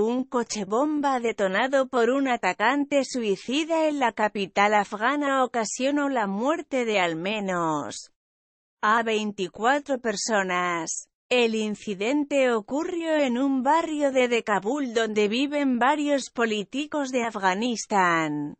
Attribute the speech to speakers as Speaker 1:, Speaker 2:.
Speaker 1: Un coche bomba detonado por un atacante suicida en la capital afgana ocasionó la muerte de al menos a 24 personas. El incidente ocurrió en un barrio de Kabul donde viven varios políticos de Afganistán.